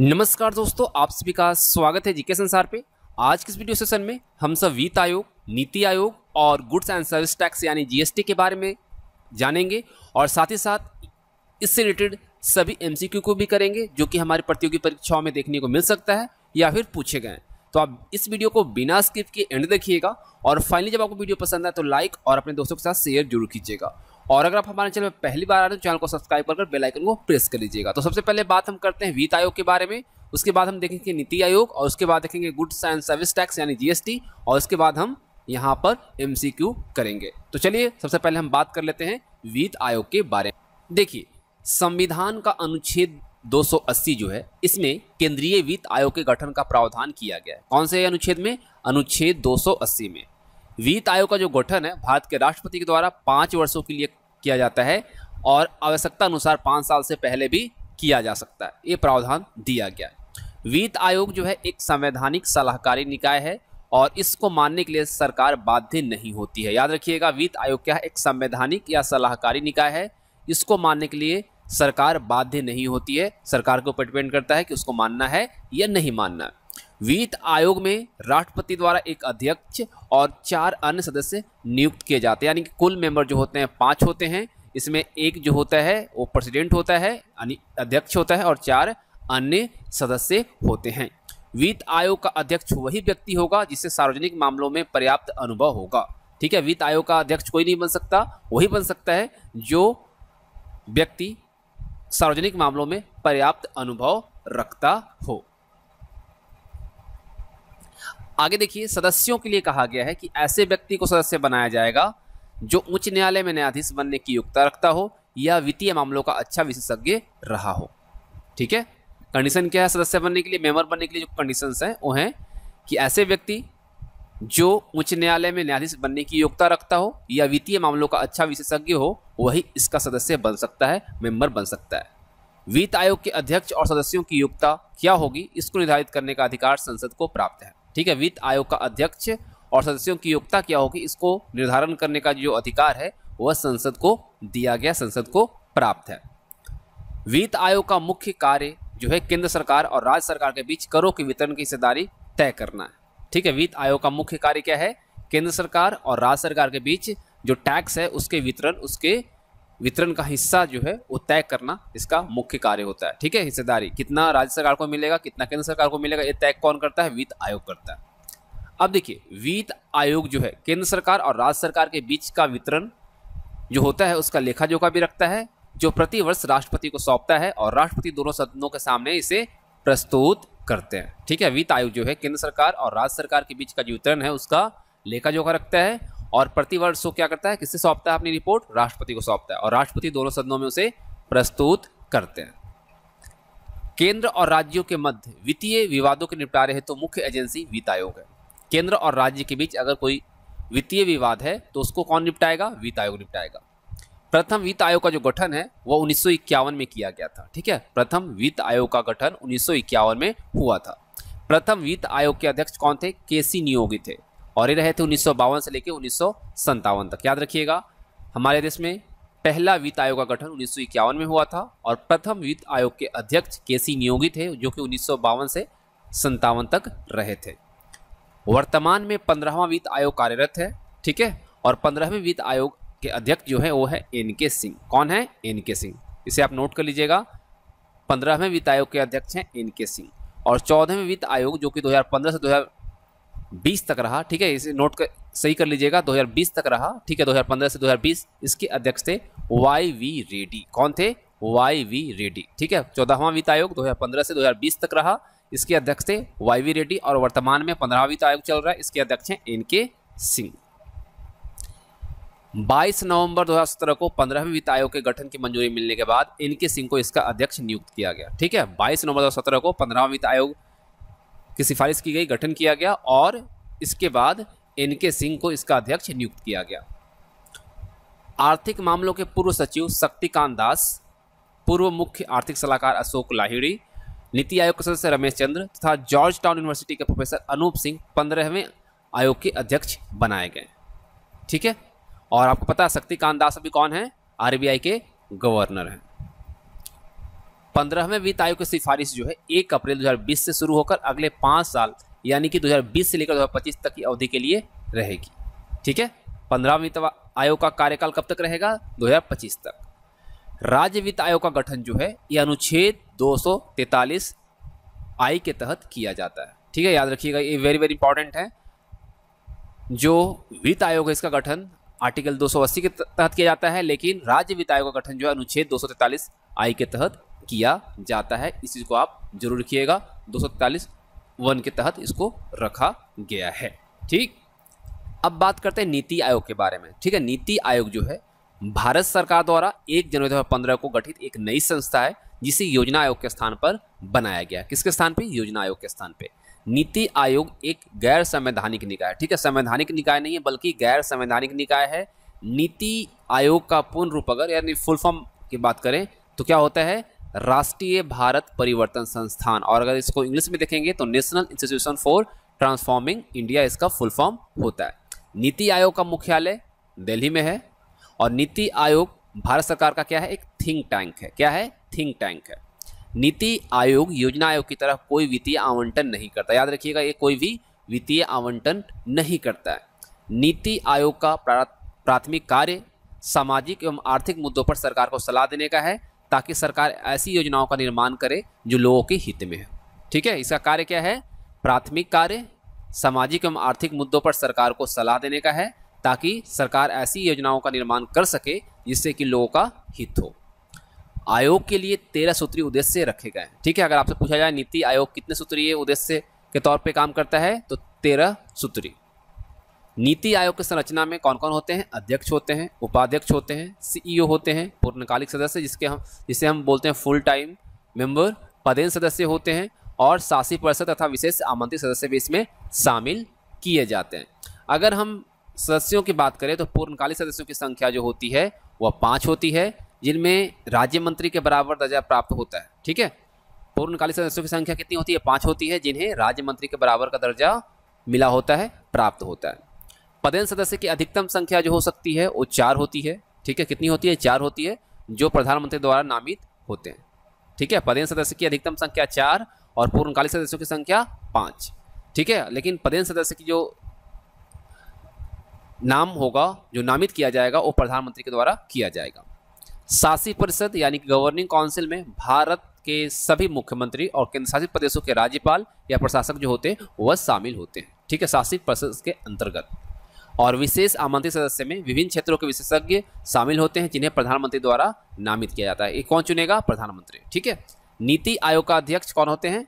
नमस्कार दोस्तों आप सभी का स्वागत है जीके संसार पे आज के इस वीडियो सेशन में हम सब वित्त आयोग नीति आयोग और गुड्स एंड सर्विस टैक्स यानी जीएसटी के बारे में जानेंगे और साथ ही साथ इससे रिलेटेड सभी एमसीक्यू को भी करेंगे जो कि हमारे प्रतियोगी परीक्षाओं में देखने को मिल सकता है या फिर पूछे गए तो आप इस वीडियो को बिना स्किप के एंड देखिएगा और फाइनली जब आपको वीडियो पसंद आए तो लाइक और अपने दोस्तों के साथ शेयर जरूर कीजिएगा और अगर आप हमारे चैनल में पहली बार आ रहे हो तो चैनल को सब्सक्राइब कर बेल आइकन को प्रेस कर लीजिएगा तो सबसे पहले बात हम करते हैं वित्त आयोग के बारे में उसके बाद हम देखेंगे नीति आयोग और उसके बाद देखेंगे गुड्स एंड सर्विस टैक्स यानी जीएसटी और उसके बाद हम यहाँ पर एम करेंगे तो चलिए सबसे पहले हम बात कर लेते हैं वित्त आयोग के बारे में देखिए संविधान का अनुच्छेद 280 जो है इसमें केंद्रीय वित्त आयोग के गठन का प्रावधान किया गया है कौन से अनुच्छेद में अनुच्छेद 280 में वित्त आयोग का जो गठन है भारत के राष्ट्रपति के द्वारा पाँच वर्षों के लिए किया जाता है और आवश्यकता अनुसार पाँच साल से पहले भी किया जा सकता है ये प्रावधान दिया गया है वित्त आयोग जो है एक संवैधानिक सलाहकारी निकाय है और इसको मानने के लिए सरकार बाध्य नहीं होती है याद रखिएगा वित्त आयोग क्या है एक संवैधानिक या सलाहकारी निकाय है इसको मानने के लिए सरकार बाध्य नहीं होती है सरकार के ऊपर डिपेंड करता है कि उसको मानना है या नहीं मानना है वित्त आयोग में राष्ट्रपति द्वारा एक अध्यक्ष और चार अन्य सदस्य नियुक्त किए जाते हैं यानी कि कुल मेंबर जो होते हैं पाँच होते हैं इसमें एक जो होता है वो प्रेसिडेंट होता है यानी अध्यक्ष होता है और चार अन्य सदस्य होते हैं वित्त आयोग का अध्यक्ष वही व्यक्ति होगा जिसे सार्वजनिक मामलों में पर्याप्त अनुभव होगा ठीक है वित्त आयोग का अध्यक्ष कोई नहीं बन सकता वही बन सकता है जो व्यक्ति सार्वजनिक मामलों में पर्याप्त अनुभव रखता हो आगे देखिए सदस्यों के लिए कहा गया है कि ऐसे व्यक्ति को सदस्य बनाया जाएगा जो उच्च न्यायालय में न्यायाधीश बनने की योग्यता रखता हो या वित्तीय मामलों का अच्छा विशेषज्ञ रहा हो ठीक है कंडीशन क्या है सदस्य बनने के लिए मेंबर बनने के लिए जो कंडीशंस हैं वो हैं कि ऐसे व्यक्ति जो उच्च न्यायालय में न्यायाधीश बनने की योग्यता रखता हो या वित्तीय मामलों का अच्छा विशेषज्ञ हो वही इसका सदस्य बन सकता है मेंबर बन सकता है वित्त आयोग के अध्यक्ष और सदस्यों की योग्यता क्या होगी इसको निर्धारित करने का अधिकार संसद को प्राप्त है ठीक है वित्त आयोग का अध्यक्ष और सदस्यों की योग्यता क्या होगी इसको निर्धारण करने का जो अधिकार है वह संसद को दिया गया संसद को प्राप्त है वित्त आयोग का मुख्य कार्य जो है केंद्र सरकार और राज्य सरकार के बीच करों के वितरण की हिस्सेदारी तय करना है ठीक है वित्त आयोग का मुख्य कार्य क्या है केंद्र सरकार और राज्य सरकार के बीच जो टैक्स है उसके वितरण उसके वितरण का हिस्सा जो है वो तय करना इसका मुख्य कार्य होता है ठीक है हिस्सेदारी कितना राज्य सरकार को मिलेगा कितना केंद्र सरकार को मिलेगा ये तय कौन करता है वित्त आयोग करता है अब देखिए वित्त आयोग जो है केंद्र सरकार और राज्य सरकार के बीच का वितरण जो होता है उसका लेखा जोखा भी रखता है जो प्रतिवर्ष राष्ट्रपति को सौंपता है और राष्ट्रपति दोनों सदनों के सामने इसे प्रस्तुत करते हैं ठीक है वित्त आयोग जो है केंद्र सरकार और राज्य सरकार के बीच का जो वितरण है उसका लेखा जोखा रखता है और प्रतिवर्ष वो क्या करता है किससे सौंपता है अपनी रिपोर्ट राष्ट्रपति को सौंपता है और राष्ट्रपति दोनों सदनों में उसे प्रस्तुत करते हैं केंद्र और राज्यों के मध्य वित्तीय विवादों के निपटारे हेतु तो मुख्य एजेंसी वित्त आयोग है केंद्र और राज्य के बीच अगर कोई वित्तीय विवाद है तो उसको कौन निपटाएगा वित्त आयोग निपटाएगा प्रथम वित्त आयोग का जो गठन है वो उन्नीस में किया गया था ठीक है प्रथम वित्त आयोग का गठन उन्नीस में हुआ था प्रथम वित्त आयोग के अध्यक्ष कौन थे केसी नियोगी थे और ये रहे थे उन्नीस से लेकर उन्नीस तक याद रखिएगा हमारे देश में पहला वित्त आयोग का गठन उन्नीस में हुआ था और प्रथम वित्त आयोग के अध्यक्ष के सी नियोगी थे जो कि उन्नीस से संतावन तक रहे थे वर्तमान में पंद्रहवा वित्त आयोग कार्यरत है ठीक है और पंद्रहवें वित्त आयोग के अध्यक्ष जो है वो है एन के सिंह कौन है एन के सिंह इसे आप नोट कर लीजिएगा पंद्रहवें वित्त आयोग के अध्यक्ष हैं एन के सिंह और चौदहवें वित्त आयोग जो कि 2015 से 2020 तक रहा ठीक है इसे नोट कर सही कर लीजिएगा 2020 तक रहा ठीक है 2015 से 2020 इसके अध्यक्ष थे वाई वी रेड्डी कौन थे वाई वी रेड्डी ठीक है चौदहवा वित्त आयोग 2015 से 2020 तक रहा इसके अध्यक्ष थे वाई वी रेड्डी और वर्तमान में पंद्रह वित्त आयोग चल रहा है इसके अध्यक्ष हैं एन के सिंह 22 नवंबर 2017 को 15वें वित्त आयोग के गठन की मंजूरी मिलने के बाद एन के सिंह को इसका अध्यक्ष नियुक्त किया गया ठीक है 22 नवंबर 2017 को पंद्रहवा वित्त आयोग की सिफारिश की गई गठन किया गया और इसके बाद एन के सिंह को इसका अध्यक्ष नियुक्त किया गया आर्थिक मामलों के पूर्व सचिव शक्तिकांत दास पूर्व मुख्य आर्थिक सलाहकार अशोक लाहिड़ी नीति आयोग के सदस्य रमेश चंद्र तथा जॉर्ज टाउन यूनिवर्सिटी के प्रोफेसर अनूप सिंह पंद्रहवें आयोग के अध्यक्ष बनाए गए ठीक है और आपको पता है शक्तिकांत दास अभी कौन है आरबीआई के गवर्नर हैं पंद्रहवें वित्त आयोग की सिफारिश जो है एक अप्रैल 2020 से शुरू होकर अगले पाँच साल यानी कि 2020 से लेकर 2025 तक की अवधि के लिए रहेगी ठीक है पंद्रहवें वित्त आयोग का कार्यकाल कब तक रहेगा 2025 तक राज्य वित्त आयोग का गठन जो है ये अनुच्छेद दो आई के तहत किया जाता है ठीक है याद रखिएगा ये वेरी वेरी इंपॉर्टेंट है जो वित्त आयोग है इसका गठन आर्टिकल 280 के तहत किया जाता है लेकिन राज्य वित्त आयोग का गठन जो है अनुच्छेद दो आई के तहत किया जाता है इस चीज़ को आप जरूर रखिएगा दो वन के तहत इसको रखा गया है ठीक अब बात करते हैं नीति आयोग के बारे में ठीक है नीति आयोग जो है भारत सरकार द्वारा एक जनवरी दो हज़ार पंद्रह को गठित एक नई संस्था है जिसे योजना आयोग के स्थान पर बनाया गया किसके स्थान पे योजना आयोग के स्थान पे नीति आयोग एक गैर संवैधानिक निकाय है ठीक है संवैधानिक निकाय नहीं है बल्कि गैर संवैधानिक निकाय है नीति आयोग का पूर्ण रूप अगर यानी फुल फॉर्म की बात करें तो क्या होता है राष्ट्रीय भारत परिवर्तन संस्थान और अगर इसको इंग्लिश में देखेंगे तो national institution for transforming India इसका फुल फॉर्म होता है नीति आयोग का मुख्यालय दिल्ली में है और नीति आयोग भारत सरकार का क्या है एक थिंक टैंक है क्या है थिंक टैंक है नीति आयोग योजना आयोग की तरह कोई वित्तीय आवंटन नहीं करता याद रखिएगा ये कोई भी वित्तीय आवंटन नहीं करता है नीति आयोग का प्राथमिक कार्य सामाजिक एवं आर्थिक मुद्दों पर सरकार को सलाह देने का है ताकि सरकार ऐसी योजनाओं का निर्माण करे जो लोगों के हित में है ठीक है इसका कार्य क्या है प्राथमिक कार्य सामाजिक एवं आर्थिक मुद्दों पर सरकार को सलाह देने का है ताकि सरकार ऐसी योजनाओं का निर्माण कर सके जिससे कि लोगों का हित हो आयोग के लिए तेरह सूत्रीय उद्देश्य रखे गए हैं ठीक है अगर आपसे पूछा जाए नीति आयोग कितने सूत्रीय उद्देश्य के तौर पे काम करता है तो तेरह सूत्री नीति आयोग की संरचना में कौन कौन होते हैं अध्यक्ष होते हैं उपाध्यक्ष होते हैं सीईओ होते हैं पूर्णकालिक सदस्य जिसके हम जिसे हम बोलते हैं फुल टाइम मेंबर पदेन सदस्य होते हैं और शासी परिषद तथा विशेष आमंत्रित सदस्य भी इसमें शामिल किए जाते हैं अगर हम सदस्यों की बात करें तो पूर्णकालिक सदस्यों की संख्या जो होती है वह पाँच होती है जिनमें राज्य मंत्री के बराबर दर्जा प्राप्त होता है ठीक है पूर्णकालिक सदस्यों की संख्या कितनी होती है पाँच होती है जिन्हें राज्य मंत्री के बराबर का दर्जा मिला होता है प्राप्त होता है पदेन सदस्य की अधिकतम संख्या जो हो सकती है वो चार होती है ठीक है कितनी होती है चार होती है जो प्रधानमंत्री द्वारा नामित होते हैं ठीक है पदेन सदस्य की अधिकतम संख्या चार और पूर्णकालिक सदस्यों की संख्या पाँच ठीक है लेकिन पदेन सदस्य की जो नाम होगा जो नामित किया जाएगा वो प्रधानमंत्री के द्वारा किया जाएगा शासी परिषद यानी कि गवर्निंग काउंसिल में भारत के सभी मुख्यमंत्री और केंद्र शासित प्रदेशों के राज्यपाल या प्रशासक जो होते हैं वह शामिल होते हैं ठीक है शासित परिषद के अंतर्गत और विशेष आमंत्रित सदस्य में विभिन्न क्षेत्रों के विशेषज्ञ शामिल होते हैं जिन्हें प्रधानमंत्री द्वारा नामित किया जाता है ये कौन चुनेगा प्रधानमंत्री ठीक है नीति आयोग का अध्यक्ष कौन होते हैं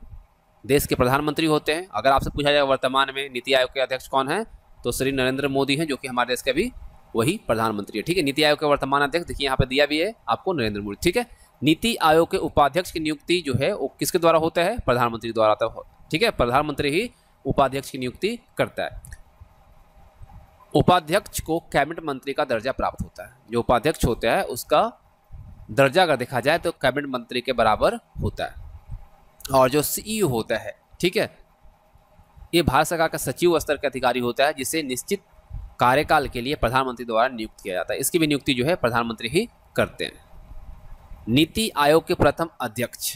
देश के प्रधानमंत्री होते हैं अगर आपसे पूछा जाए वर्तमान में नीति आयोग के अध्यक्ष कौन है तो श्री नरेंद्र मोदी हैं जो कि हमारे देश के अभी वही प्रधानमंत्री है ठीक है नीति आयोग के वर्तमान अध्यक्ष देखिए यहाँ पे दिया भी है आपको नरेंद्र मोदी ठीक है नीति आयोग के उपाध्यक्ष की नियुक्ति जो है वो किसके द्वारा होता है प्रधानमंत्री द्वारा तो ठीक है प्रधानमंत्री ही उपाध्यक्ष की नियुक्ति करता है उपाध्यक्ष को कैबिनेट मंत्री का दर्जा प्राप्त होता है जो उपाध्यक्ष होता है उसका दर्जा अगर देखा जाए तो कैबिनेट मंत्री के बराबर होता है और जो सीईओ होता है ठीक है ये भारत सरकार का सचिव स्तर का अधिकारी होता है जिसे निश्चित कार्यकाल के लिए प्रधानमंत्री द्वारा नियुक्त किया जाता है इसकी भी नियुक्ति जो है प्रधानमंत्री ही करते हैं नीति आयोग के प्रथम अध्यक्ष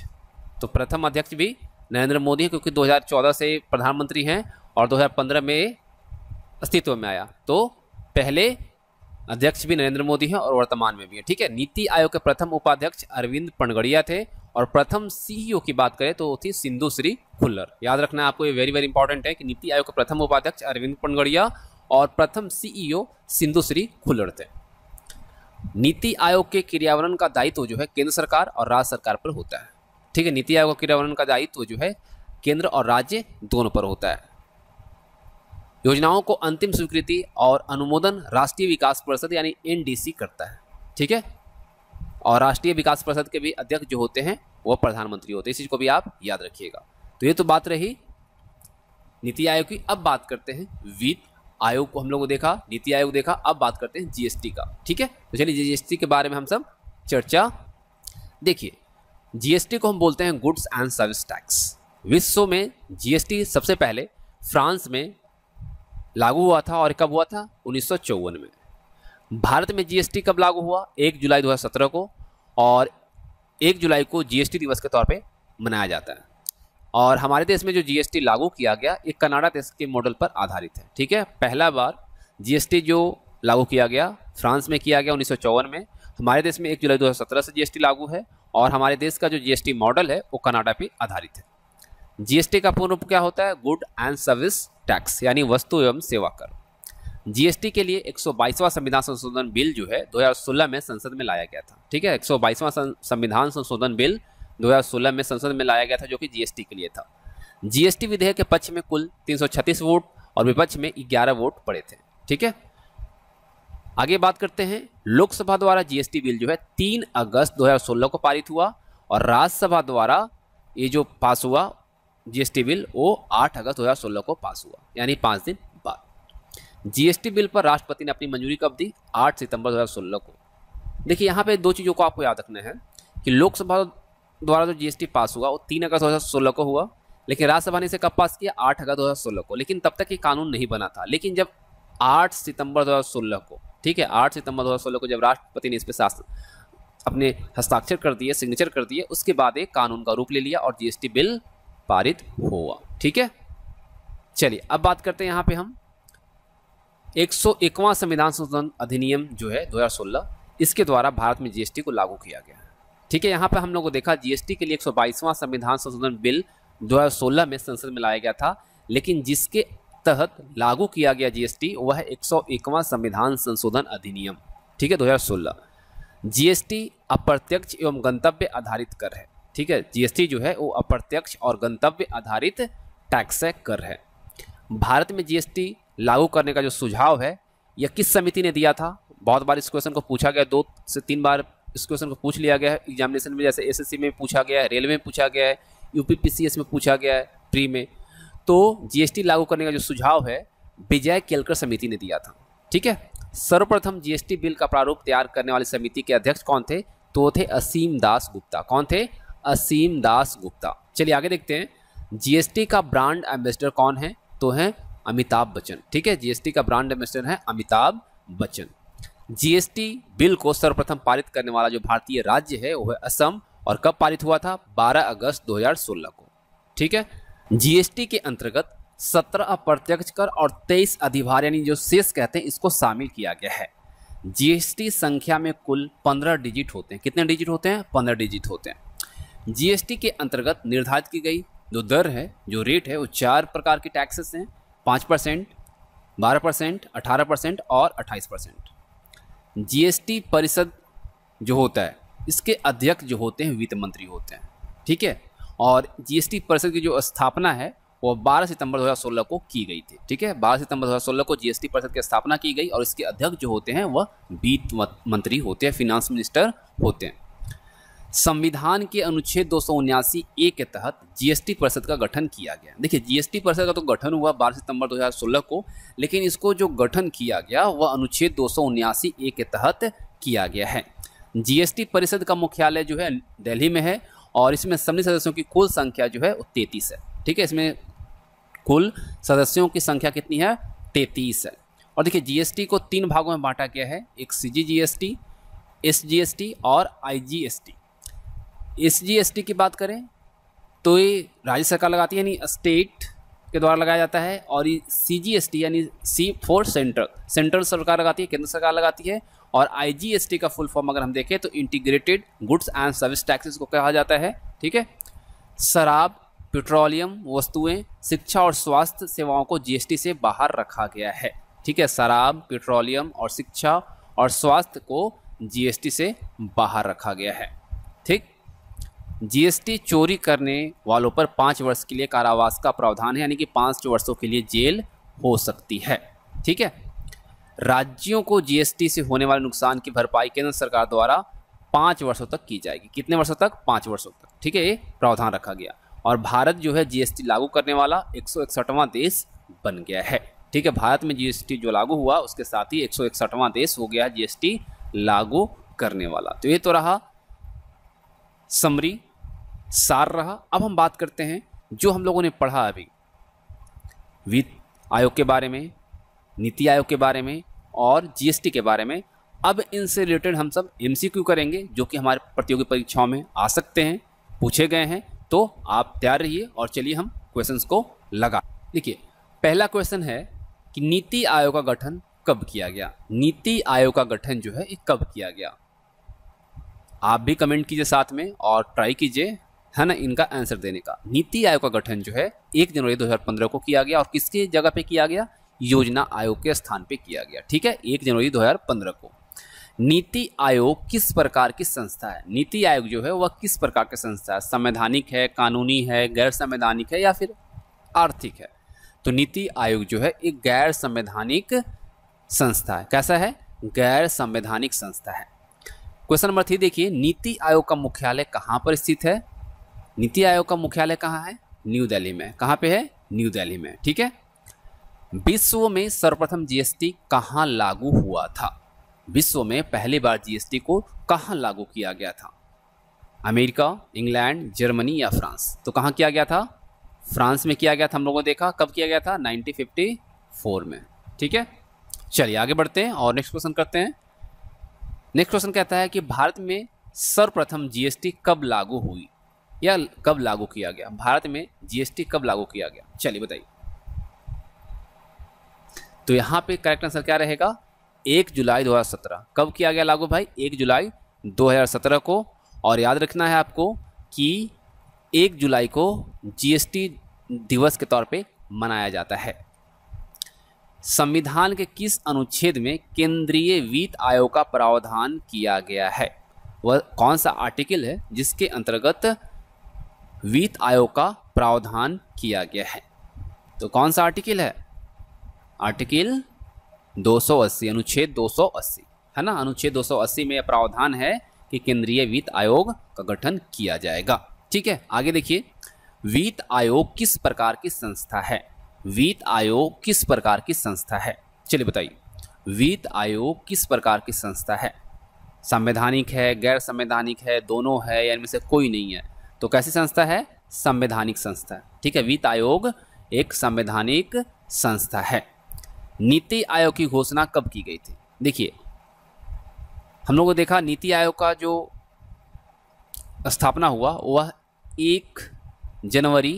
तो प्रथम अध्यक्ष भी नरेंद्र मोदी हैं क्योंकि 2014 से प्रधानमंत्री हैं और 2015 में अस्तित्व में आया तो पहले अध्यक्ष भी नरेंद्र मोदी हैं और वर्तमान में भी है ठीक है नीति आयोग के प्रथम उपाध्यक्ष अरविंद पणगड़िया थे और प्रथम सीईओ e की बात करें तो वो थी सिंधु श्री खुल्लर याद रखना आपको ये वेरी वेरी इंपॉर्टेंट है कि नीति आयोग के प्रथम उपाध्यक्ष अरविंद पणगड़िया और प्रथम सीईओ e सिंधुश्री श्री खुल्लड़ थे नीति आयोग के क्रियावरण का दायित्व जो है केंद्र सरकार और राज्य सरकार पर होता है ठीक है नीति आयोग का क्रियावरण का दायित्व जो है केंद्र और राज्य दोनों पर होता है योजनाओं को अंतिम स्वीकृति और अनुमोदन राष्ट्रीय विकास परिषद यानी एनडीसी करता है ठीक है और राष्ट्रीय विकास परिषद के भी अध्यक्ष जो होते हैं वो प्रधानमंत्री होते हैं इस चीज़ को भी आप याद रखिएगा तो ये तो बात रही नीति आयोग की अब बात करते हैं वित्त आयोग को हम लोगों देखा नीति आयोग देखा अब बात करते हैं जीएसटी का ठीक है तो चलिए जीएसटी के बारे में हम सब चर्चा देखिए जीएसटी को हम बोलते हैं गुड्स एंड सर्विस टैक्स विश्व में जीएसटी सबसे पहले फ्रांस में लागू हुआ था और कब हुआ था उन्नीस में भारत में जीएसटी कब लागू हुआ एक जुलाई दो को और एक जुलाई को जीएसटी दिवस के तौर पर मनाया जाता है और हमारे देश में जो जीएसटी लागू किया गया ये कनाडा देश के मॉडल पर आधारित है ठीक है पहला बार जीएसटी जो लागू किया गया फ्रांस में किया गया उन्नीस में हमारे देश में एक जुलाई 2017 से जीएसटी लागू है और हमारे देश का जो जीएसटी मॉडल है वो कनाडा पे आधारित है जीएसटी का पूर्ण रूप क्या होता है गुड एंड सर्विस टैक्स यानी वस्तु एवं सेवा कर जीएसटी के लिए 122वां संविधान संशोधन बिल जो है 2016 में संसद में लाया गया था ठीक है 122वां संविधान संशोधन बिल 2016 में संसद में लाया गया था जो कि जीएसटी के लिए था जीएसटी विधेयक के पक्ष में कुल 336 वोट और विपक्ष में 11 वोट पड़े थे ठीक है आगे बात करते हैं लोकसभा द्वारा जीएसटी बिल जो है 3 अगस्त 2016 को पारित हुआ और राज्यसभा द्वारा ये जो पास हुआ जीएसटी बिल वो 8 अगस्त 2016 को पास हुआ यानी पाँच दिन बाद जीएसटी बिल पर राष्ट्रपति ने अपनी मंजूरी कब दी आठ सितंबर सोलह को देखिए यहाँ पे दो चीज़ों को आपको याद रखना है कि लोकसभा द्वारा जो जीएसटी पास हुआ वो तीन अगस्त सोलह को हुआ लेकिन राज्यसभा ने इसे कब पास किया आठ अगस्त सोलह को लेकिन तब तक ये कानून नहीं बना था लेकिन जब आठ सितंबर सोलह को ठीक है आठ सितंबर सोलह को जब राष्ट्रपति ने इस पर शासन अपने हस्ताक्षर कर दिए सिग्नेचर कर दिए उसके बाद एक कानून का रूप ले लिया और जीएसटी बिल पारित हुआ ठीक है चलिए अब बात करते हैं यहाँ पे हम एक संविधान संशोधन अधिनियम जो है 2016 इसके द्वारा भारत में जीएसटी को लागू किया गया ठीक है यहाँ पर हम लोग को देखा जीएसटी के लिए एक संविधान संशोधन बिल 2016 में संसद में लाया गया था लेकिन जिसके तहत लागू किया गया जीएसटी वह है एक संविधान संशोधन अधिनियम ठीक है 2016 जीएसटी अप्रत्यक्ष एवं गंतव्य आधारित कर है ठीक है जीएसटी जो है वो अप्रत्यक्ष और गंतव्य आधारित टैक्स कर है भारत में जीएसटी लागू करने का जो सुझाव है यह किस समिति ने दिया था बहुत बार इस क्वेश्चन को पूछा गया दो से तीन बार इस क्वेश्चन को पूछ लिया गया है एग्जामिनेशन में जैसे एसएससी में पूछा गया है रेलवे में पूछा गया है यूपीपीसीएस में पूछा गया है प्री में तो जीएसटी लागू करने का जो सुझाव है विजय केलकर समिति ने दिया था ठीक है सर्वप्रथम जीएसटी बिल का प्रारूप तैयार करने वाली समिति के अध्यक्ष कौन थे तो थे असीम दास गुप्ता कौन थे असीम दास गुप्ता चलिए आगे देखते हैं जीएसटी का ब्रांड एम्बेसडर कौन है तो है अमिताभ बच्चन ठीक है जीएसटी का ब्रांड एम्बेसडर है अमिताभ बच्चन जीएसटी बिल को सर्वप्रथम पारित करने वाला जो भारतीय राज्य है वह असम और कब पारित हुआ था 12 अगस्त 2016 को ठीक है जीएसटी के अंतर्गत 17 अप्रत्यक्ष कर और 23 अधिभार यानी जो शेष कहते हैं इसको शामिल किया गया है जीएसटी संख्या में कुल 15 डिजिट होते हैं कितने डिजिट होते हैं पंद्रह डिजिट होते हैं जीएसटी के अंतर्गत निर्धारित की गई जो दर है जो रेट है वो चार प्रकार के टैक्सेस हैं पाँच परसेंट बारह परसेंट अठारह परसेंट और अट्ठाईस परसेंट जीएसटी परिषद जो होता है इसके अध्यक्ष जो होते हैं वित्त मंत्री होते हैं ठीक है और जीएसटी परिषद की जो स्थापना है वो 12 सितंबर 2016 को की गई थी ठीक है 12 सितंबर 2016 को जीएसटी परिषद की स्थापना की गई और इसके अध्यक्ष जो होते हैं वह वित्त मंत्री होते हैं फिनांस मिनिस्टर होते हैं संविधान के अनुच्छेद दो ए के तहत जीएसटी परिषद का गठन किया गया देखिए जीएसटी परिषद का तो गठन हुआ 12 सितंबर 2016 को लेकिन इसको जो गठन किया गया वह अनुच्छेद दो ए के तहत किया गया है जीएसटी परिषद का मुख्यालय जो है दिल्ली में है और इसमें सभी सदस्यों की कुल संख्या जो है वो तैतीस है ठीक है इसमें कुल सदस्यों की संख्या कितनी है तैतीस है और देखिए जीएसटी को तीन भागों में बांटा गया है एक C G G S T S G S T और I G S T S G की बात करें तो ये राज्य सरकार लगाती है यानी स्टेट के द्वारा लगाया जाता है और ये सी जी एस टी यानी सी फॉर सेंटर सेंट्रल सरकार लगाती है केंद्र सरकार लगाती है और आई जी एस टी का फुल फॉर्म अगर हम देखें तो integrated goods and services taxes को कहा जाता है ठीक है शराब पेट्रोलियम वस्तुएं शिक्षा और स्वास्थ्य सेवाओं को जीएसटी से बाहर रखा गया है ठीक है शराब पेट्रोलियम और शिक्षा और स्वास्थ्य को जीएसटी से बाहर रखा गया है जीएसटी चोरी करने वालों पर पाँच वर्ष के लिए कारावास का प्रावधान है यानी कि पाँच वर्षों के लिए जेल हो सकती है ठीक है राज्यों को जीएसटी से होने वाले नुकसान की भरपाई केंद्र सरकार द्वारा पाँच वर्षों तक की जाएगी कितने वर्षों तक पाँच वर्षों तक ठीक है ये प्रावधान रखा गया और भारत जो है जीएसटी लागू करने वाला एक देश बन गया है ठीक है भारत में जीएसटी जो लागू हुआ उसके साथ ही एक देश हो गया जीएसटी लागू करने वाला तो ये तो रहा समरी सार रहा अब हम बात करते हैं जो हम लोगों ने पढ़ा अभी वित्त आयोग के बारे में नीति आयोग के बारे में और जीएसटी के बारे में अब इनसे रिलेटेड हम सब एमसीक्यू करेंगे जो कि हमारे प्रतियोगी परीक्षाओं में आ सकते हैं पूछे गए हैं तो आप तैयार रहिए और चलिए हम क्वेश्चंस को लगा देखिए पहला क्वेश्चन है कि नीति आयोग का गठन कब किया गया नीति आयोग का गठन जो है कब किया गया आप भी कमेंट कीजिए साथ में और ट्राई कीजिए है ना इनका आंसर देने का नीति आयोग का गठन जो है एक जनवरी 2015 को किया गया और किसके जगह पे किया गया योजना आयोग के स्थान पे किया गया ठीक है एक जनवरी 2015 को नीति आयोग किस प्रकार की संस्था है नीति आयोग जो है वह किस प्रकार की संस्था है संवैधानिक है कानूनी है गैर संवैधानिक है या फिर आर्थिक है तो नीति आयोग जो है एक गैर संवैधानिक संस्था है कैसा है गैर संवैधानिक संस्था है क्वेश्चन नंबर थ्री देखिए नीति आयोग का मुख्यालय कहाँ पर स्थित है नीति आयोग का मुख्यालय कहाँ है न्यू दिल्ली में कहाँ पे है न्यू दिल्ली में ठीक है विश्व में सर्वप्रथम जीएसटी कहाँ लागू हुआ था विश्व में पहली बार जीएसटी को कहाँ लागू किया गया था अमेरिका इंग्लैंड जर्मनी या फ्रांस तो कहाँ किया गया था फ्रांस में किया गया था हम लोगों ने देखा कब किया गया था 1954 में ठीक है चलिए आगे बढ़ते हैं और नेक्स्ट क्वेश्चन करते हैं नेक्स्ट क्वेश्चन कहता है कि भारत में सर्वप्रथम जीएसटी कब लागू हुई या कब लागू किया गया भारत में जीएसटी कब लागू किया गया चलिए बताइए तो यहाँ पे करेक्ट आंसर क्या रहेगा एक जुलाई 2017 कब किया गया लागू भाई एक जुलाई 2017 को और याद रखना है आपको कि एक जुलाई को जीएसटी दिवस के तौर पे मनाया जाता है संविधान के किस अनुच्छेद में केंद्रीय वित्त आयोग का प्रावधान किया गया है वह कौन सा आर्टिकल है जिसके अंतर्गत वित्त आयोग का प्रावधान किया गया है तो कौन सा आर्टिकल है आर्टिकल 280 अनुच्छेद 280 है ना अनुच्छेद 280 में प्रावधान है कि केंद्रीय वित्त आयोग का गठन किया जाएगा ठीक है आगे देखिए वित्त आयोग किस प्रकार की संस्था है वित्त आयोग किस प्रकार की संस्था है चलिए बताइए वित्त आयोग किस प्रकार की संस्था है संवैधानिक है गैर संवैधानिक है दोनों है या इनमें से कोई नहीं है तो कैसी संस्था है संवैधानिक संस्था ठीक है वित्त आयोग एक संवैधानिक संस्था है नीति आयोग की घोषणा कब की गई थी देखिए हम लोगों ने देखा नीति आयोग का जो स्थापना हुआ वह एक जनवरी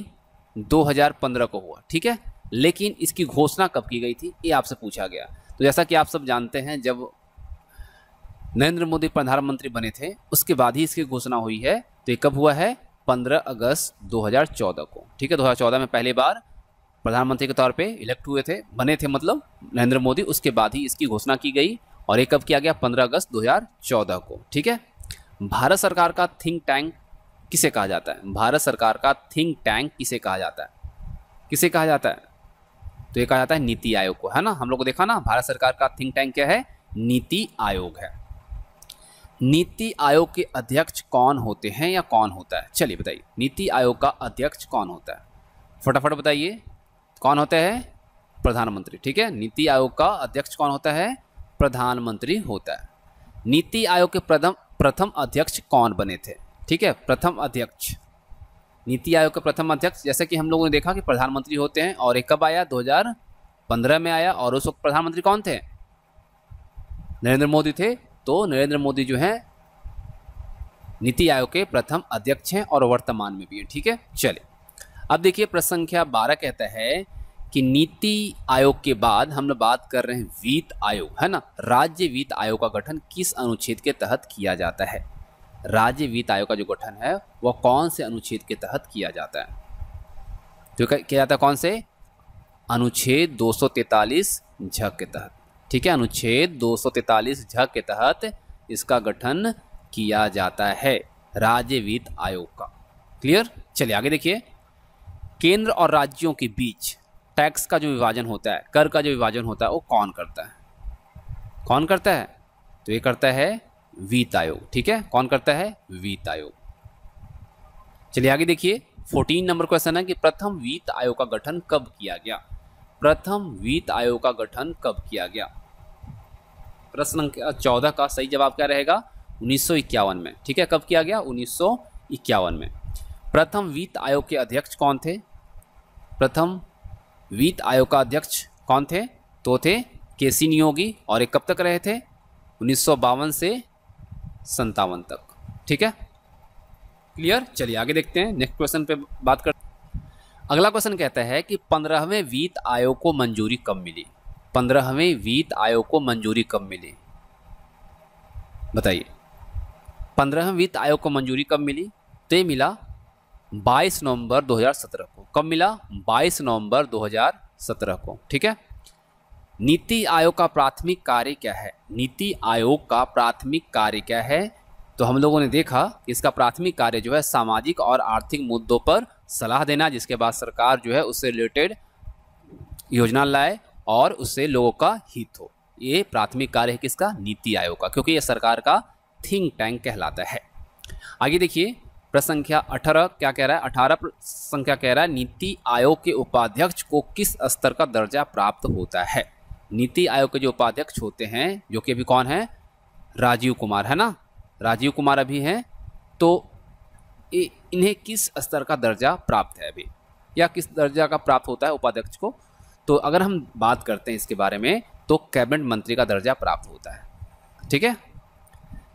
2015 को हुआ ठीक है लेकिन इसकी घोषणा कब की गई थी ये आपसे पूछा गया तो जैसा कि आप सब जानते हैं जब नरेंद्र मोदी प्रधानमंत्री बने थे उसके बाद ही इसकी घोषणा हुई है तो ये कब हुआ है 15 अगस्त 2014 को ठीक है 2014 में पहली बार प्रधानमंत्री के तौर पे इलेक्ट हुए थे बने थे मतलब नरेंद्र मोदी उसके बाद ही इसकी घोषणा की गई और ये कब किया गया 15 अगस्त 2014 को ठीक है भारत सरकार का थिंक टैंक किसे कहा जाता है भारत सरकार का थिंक टैंक किसे कहा जाता है किसे कहा जाता है तो ये कहा जाता है नीति आयोग को है ना हम लोग को देखा ना भारत सरकार का थिंक टैंक क्या है नीति आयोग है नीति आयोग के अध्यक्ष कौन होते हैं या कौन होता है चलिए बताइए नीति आयोग का अध्यक्ष कौन होता है फटाफट बताइए कौन होता है प्रधानमंत्री ठीक है नीति आयोग का अध्यक्ष कौन होता है प्रधानमंत्री होता है नीति आयोग के प्रथम प्रथम अध्यक्ष कौन बने थे ठीक है प्रथम अध्यक्ष नीति आयोग के प्रथम अध्यक्ष जैसे कि हम लोगों ने देखा कि प्रधानमंत्री होते हैं और एक कब आया 2015 में आया और उस वक्त प्रधानमंत्री कौन थे नरेंद्र मोदी थे तो नरेंद्र मोदी जो हैं नीति आयोग के प्रथम अध्यक्ष हैं और वर्तमान में भी हैं ठीक है चलिए अब देखिए प्रश्न संख्या बारह कहता है कि नीति आयोग के बाद हम लोग बात कर रहे हैं वित्त आयोग है ना राज्य वित्त आयोग का गठन किस अनुच्छेद के तहत किया जाता है राज्य वित्त आयोग का जो गठन है वह कौन से अनुच्छेद के तहत किया जाता है तो किया जाता है कौन से अनुच्छेद दो तैतालीस झक के तहत ठीक है अनुच्छेद 243 झ के तहत इसका गठन किया जाता है राज्य वित्त आयोग का क्लियर चलिए आगे देखिए केंद्र और राज्यों के बीच टैक्स का जो विभाजन होता है कर का जो विभाजन होता है वो कौन करता है कौन करता है तो ये करता है वित्त आयोग ठीक है कौन करता है वित्त आयोग चलिए आगे देखिए 14 नंबर क्वेश्चन है कि प्रथम वित्त आयोग का गठन कब किया गया प्रथम वित्त आयोग का गठन कब किया गया प्रश्न अंक चौदह का सही जवाब क्या रहेगा उन्नीस में ठीक है कब किया गया उन्नीस में प्रथम वित्त आयोग के अध्यक्ष कौन थे प्रथम वित्त आयोग का अध्यक्ष कौन थे तो थे सी नियोगी और एक कब तक रहे थे उन्नीस से संतावन तक ठीक है क्लियर चलिए आगे देखते हैं नेक्स्ट क्वेश्चन पे बात कर अगला क्वेश्चन कहता है कि पंद्रहवें वित्त आयोग को मंजूरी कब मिली पंद्रहवें वित्त आयोग को मंजूरी कब मिली बताइए पंद्रह वित्त आयोग को मंजूरी कब मिली तो ये मिला 22 नवंबर 2017 को कब मिला 22 नवंबर 2017 को ठीक है नीति आयोग का प्राथमिक कार्य क्या है नीति आयोग का प्राथमिक कार्य क्या है तो हम लोगों ने देखा कि इसका प्राथमिक कार्य जो है सामाजिक और आर्थिक मुद्दों पर सलाह देना जिसके बाद सरकार जो है उससे रिलेटेड योजना लाए और उससे लोगों का हित हो ये प्राथमिक कार्य है किसका नीति आयोग का क्योंकि यह सरकार का थिंक टैंक कहलाता है आगे देखिए प्रसंख्या अठारह क्या कह रहा है अठारह संख्या कह रहा है नीति आयोग के उपाध्यक्ष को किस स्तर का दर्जा प्राप्त होता है नीति आयोग के जो उपाध्यक्ष होते हैं जो कि अभी कौन है राजीव कुमार है ना राजीव कुमार अभी हैं तो इन्हें किस स्तर का दर्जा प्राप्त है अभी या किस दर्जा का प्राप्त होता है उपाध्यक्ष को तो अगर हम बात करते हैं इसके बारे में तो कैबिनेट मंत्री का दर्जा प्राप्त होता है ठीक है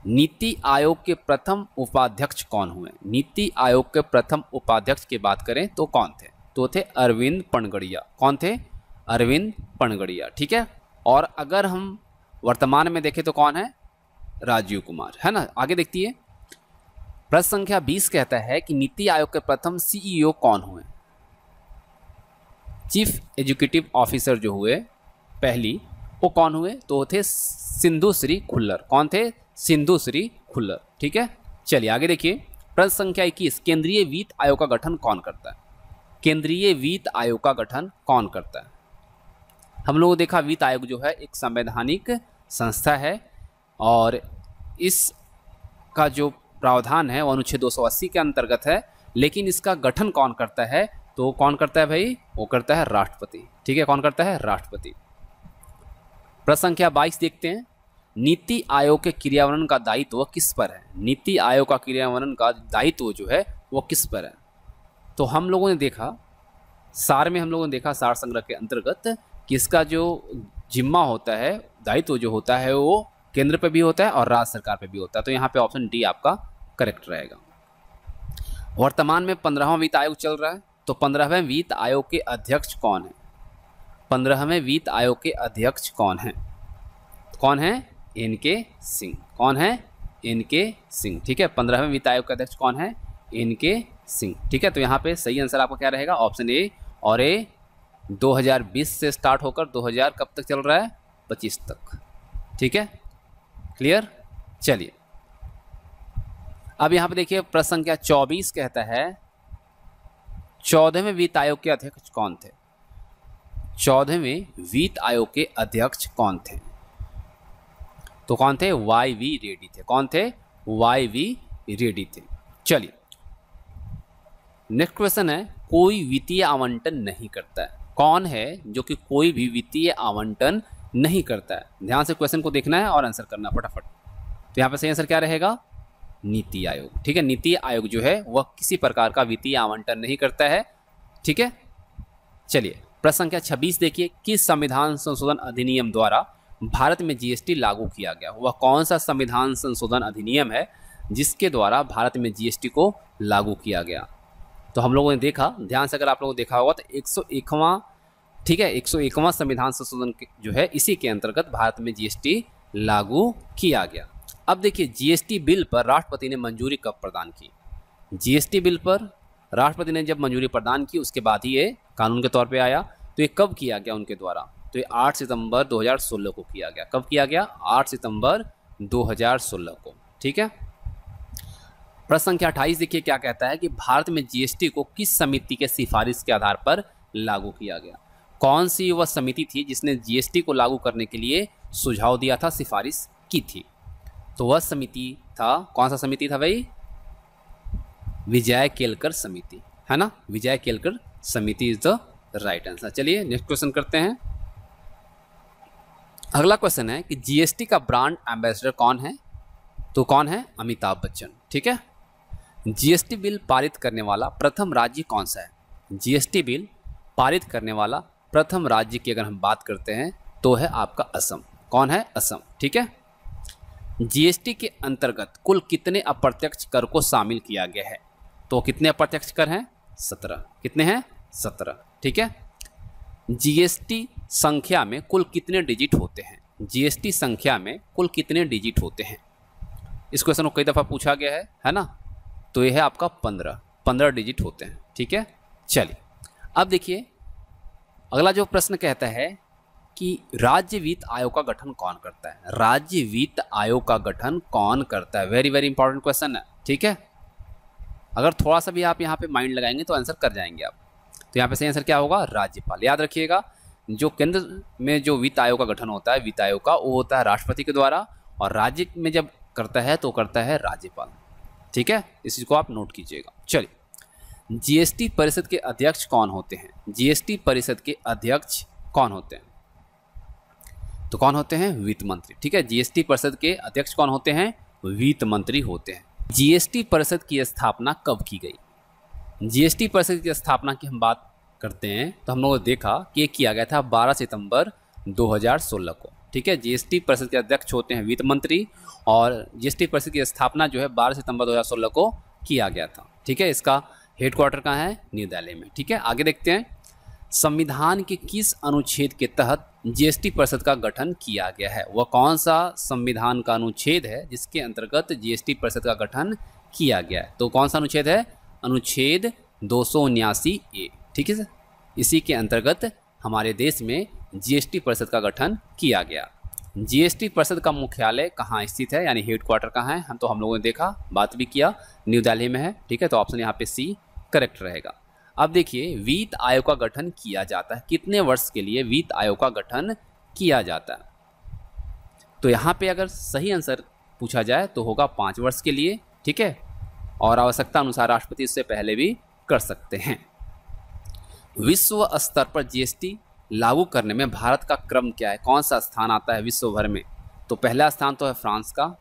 नीति आयोग के प्रथम उपाध्यक्ष कौन हुए नीति आयोग के प्रथम उपाध्यक्ष की बात करें तो कौन थे तो थे अरविंद पणगड़िया कौन थे अरविंद पणगड़िया ठीक है और अगर हम वर्तमान में देखें तो कौन है राजीव कुमार है ना आगे देखती है प्रश्न संख्या 20 कहता है कि नीति आयोग के प्रथम सीईओ e कौन हुए चीफ एजुकेटिव ऑफिसर जो हुए पहली वो कौन हुए तो थे सिंधु श्री खुल्लर कौन थे सिंधु श्री खुल्लर ठीक है चलिए आगे देखिए प्रश्न संख्या इक्कीस केंद्रीय वित्त आयोग का गठन कौन करता है केंद्रीय वित्त आयोग का गठन कौन करता है हम लोगों देखा वित्त आयोग जो है एक संवैधानिक संस्था है और इस का जो प्रावधान है वो अनुच्छेद 280 के अंतर्गत है लेकिन इसका गठन कौन करता है तो कौन करता है भाई वो करता है राष्ट्रपति ठीक है कौन करता है राष्ट्रपति प्रश्न संख्या बाईस देखते हैं नीति आयोग के क्रियावरण का दायित्व किस पर है नीति आयोग का क्रियावरण का दायित्व जो है वो किस पर है तो हम लोगों ने देखा सार में हम लोगों ने देखा सार संग्रह के अंतर्गत कि इसका जो जिम्मा होता है दायित्व जो होता है वो केंद्र पर भी होता है और राज्य सरकार पर भी होता है तो यहाँ पे ऑप्शन डी आपका करेक्ट रहेगा वर्तमान में पंद्रहवा वित्त आयोग चल रहा है तो पंद्रहवें वित्त आयोग के अध्यक्ष कौन है पंद्रहवें वित्त आयोग के अध्यक्ष कौन हैं कौन है एन के सिंह कौन है एन के सिंह ठीक है पंद्रहवें वित्त आयोग के अध्यक्ष कौन है एन के सिंह ठीक है तो यहाँ पे सही आंसर आपका क्या रहेगा ऑप्शन ए और ए 2020 से स्टार्ट होकर 2000 कब तक चल रहा है पच्चीस तक ठीक है क्लियर चलिए अब यहाँ पे देखिए प्रश्न संख्या 24 कहता है चौदहवें वित्त आयोग के अध्यक्ष कौन थे चौदहवें वित्त आयोग के अध्यक्ष कौन थे तो कौन थे वाई वी रेडी थे कौन थे वाई वी रेडी थे चलिए नेक्स्ट क्वेश्चन है कोई वित्तीय आवंटन नहीं करता है कौन है जो कि कोई भी वित्तीय आवंटन नहीं करता है ध्यान से क्वेश्चन को देखना है और आंसर करना फटाफट तो यहाँ पर सही आंसर क्या रहेगा नीति आयोग ठीक है नीति आयोग जो है वह किसी प्रकार का वित्तीय आवंटन नहीं करता है ठीक है चलिए प्रश्न संख्या छब्बीस देखिए किस संविधान संशोधन अधिनियम द्वारा भारत में जीएसटी लागू किया गया वह कौन सा संविधान संशोधन अधिनियम है जिसके द्वारा भारत में जीएसटी को लागू किया गया तो हम लोगों ने देखा ध्यान से अगर आप लोगों ने देखा होगा तो एक सौ ठीक है एक सौ संविधान संशोधन जो है इसी के अंतर्गत भारत में जीएसटी लागू किया गया अब देखिए जीएसटी बिल पर राष्ट्रपति ने मंजूरी कब प्रदान की जीएसटी बिल पर राष्ट्रपति ने जब मंजूरी प्रदान की उसके बाद ही ये कानून के तौर पे आया तो ये कब किया गया उनके द्वारा तो ये 8 सितंबर 2016 को किया गया कब किया गया 8 सितंबर 2016 को ठीक है प्रश्न संख्या अट्ठाईस देखिए क्या कहता है कि भारत में जीएसटी को किस समिति के सिफारिश के आधार पर लागू किया गया कौन सी वह समिति थी जिसने जीएसटी को लागू करने के लिए सुझाव दिया था सिफारिश की थी तो वह समिति था कौन सा समिति था भाई विजय केलकर समिति है ना विजय केलकर समिति इज द राइट आंसर चलिए नेक्स्ट क्वेश्चन करते हैं अगला क्वेश्चन है कि जीएसटी का ब्रांड एम्बेसडर कौन है तो कौन है अमिताभ बच्चन ठीक है जीएसटी बिल पारित करने वाला प्रथम राज्य कौन सा है जीएसटी बिल पारित करने वाला प्रथम राज्य की अगर हम बात करते हैं तो है आपका असम कौन है असम ठीक है जीएसटी के अंतर्गत कुल कितने अप्रत्यक्ष कर को शामिल किया गया है तो कितने अप्रत्यक्ष कर हैं सत्रह कितने हैं सत्रह ठीक है जीएसटी संख्या में कुल कितने डिजिट होते हैं जीएसटी संख्या में कुल कितने डिजिट होते हैं इस क्वेश्चन को कई दफ़ा पूछा गया है है ना तो यह है आपका पंद्रह पंद्रह डिजिट होते हैं ठीक है चलिए अब देखिए अगला जो प्रश्न कहता है कि राज्य वित्त आयोग का गठन कौन करता है राज्य वित्त आयोग का गठन कौन करता है वेरी वेरी इंपॉर्टेंट क्वेश्चन है ठीक है अगर थोड़ा सा भी आप यहाँ पे माइंड लगाएंगे तो आंसर कर जाएंगे आप तो यहाँ पे सही आंसर क्या होगा राज्यपाल याद रखिएगा जो केंद्र में जो वित्त आयोग का गठन होता है वित्त आयोग का वो होता है राष्ट्रपति के द्वारा और राज्य में जब करता है तो करता है राज्यपाल ठीक है इस चीज को आप नोट कीजिएगा चलिए जीएसटी परिषद के अध्यक्ष कौन होते हैं जीएसटी परिषद के अध्यक्ष कौन होते हैं तो कौन होते हैं वित्त मंत्री ठीक है जीएसटी परिषद के अध्यक्ष कौन होते हैं वित्त मंत्री होते हैं जीएसटी परिषद की स्थापना कब की गई जीएसटी परिषद की स्थापना की हम बात करते हैं तो हम लोगों ने देखा कि ये किया गया था 12 सितंबर 2016 को ठीक है जीएसटी परिषद के अध्यक्ष होते हैं वित्त मंत्री और जीएसटी परिषद की स्थापना जो है 12 सितंबर 2016 को किया गया था ठीक है इसका हेडक्वार्टर कहाँ है न्यू दिल्ली में ठीक है आगे देखते हैं संविधान के किस अनुच्छेद के तहत जीएसटी परिषद का गठन किया गया है वह कौन सा संविधान का अनुच्छेद है जिसके अंतर्गत जीएसटी परिषद का गठन किया गया है तो कौन सा अनुच्छेद है अनुच्छेद दो ए ठीक है सर इसी के अंतर्गत हमारे देश में जीएसटी परिषद का गठन किया गया जीएसटी परिषद का मुख्यालय कहाँ स्थित है यानी हेड क्वार्टर कहाँ है हम तो हम लोगों ने देखा बात भी किया न्यू दिल्ली में है ठीक है तो ऑप्शन यहाँ पे सी करेक्ट रहेगा अब देखिए वित्त आयोग का गठन किया जाता है कितने वर्ष के लिए वित्त आयोग का गठन किया जाता है तो यहाँ पे अगर सही आंसर पूछा जाए तो होगा पाँच वर्ष के लिए ठीक है और आवश्यकता अनुसार राष्ट्रपति इससे पहले भी कर सकते हैं विश्व स्तर पर जीएसटी लागू करने में भारत का क्रम क्या है कौन सा स्थान आता है विश्व भर में तो पहला स्थान तो है फ्रांस का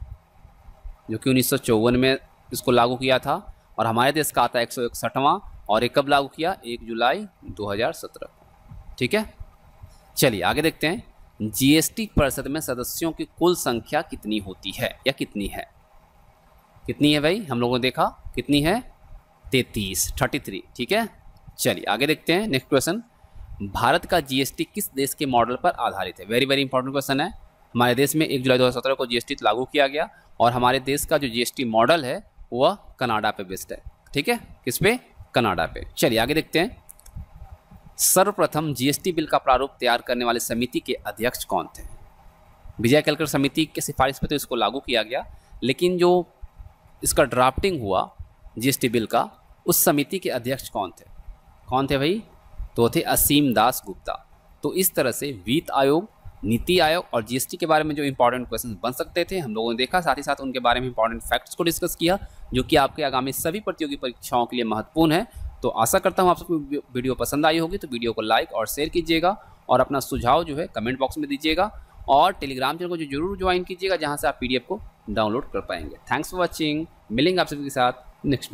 जो कि उन्नीस में इसको लागू किया था और हमारे देश का आता है एक सौ और ये कब लागू किया एक जुलाई 2017 ठीक है चलिए आगे देखते हैं जीएसटी परिषद में सदस्यों की कुल संख्या कितनी होती है या कितनी है कितनी है भाई हम लोगों ने देखा कितनी है तैतीस थर्टी थ्री ठीक है चलिए आगे देखते हैं नेक्स्ट क्वेश्चन भारत का जीएसटी किस देश के मॉडल पर आधारित है वेरी वेरी इंपॉर्टेंट क्वेश्चन है हमारे देश में एक जुलाई 2017 को जीएसटी लागू किया गया और हमारे देश का जो जीएसटी मॉडल है वह कनाडा पे बेस्ड है ठीक है किस पे कनाडा पे चलिए आगे देखते हैं सर्वप्रथम जीएसटी बिल का प्रारूप तैयार करने वाले समिति के अध्यक्ष कौन थे विजय कलकर समिति के सिफारिश पर तो इसको लागू किया गया लेकिन जो इसका ड्राफ्टिंग हुआ जीएसटी बिल का उस समिति के अध्यक्ष कौन थे कौन थे भाई तो थे असीम दास गुप्ता तो इस तरह से वित्त आयोग नीति आयोग और जीएसटी के बारे में जो इंपॉर्टेंट क्वेश्चन बन सकते थे हम लोगों ने देखा साथ ही साथ उनके बारे में इंपॉर्टेंट फैक्ट्स को डिस्कस किया जो कि आपके आगामी सभी प्रतियोगी परीक्षाओं के लिए महत्वपूर्ण है तो आशा करता हूँ आप सबको वीडियो पसंद आई होगी तो वीडियो को लाइक और शेयर कीजिएगा और अपना सुझाव जो है कमेंट बॉक्स में दीजिएगा और टेलीग्राम चैनल को जो जरूर ज्वाइन कीजिएगा जहाँ से आप पीडीएफ को डाउनलोड कर पाएंगे थैंक्स फॉर वॉचिंग मिलेंगे आप सभी के साथ नेक्स्ट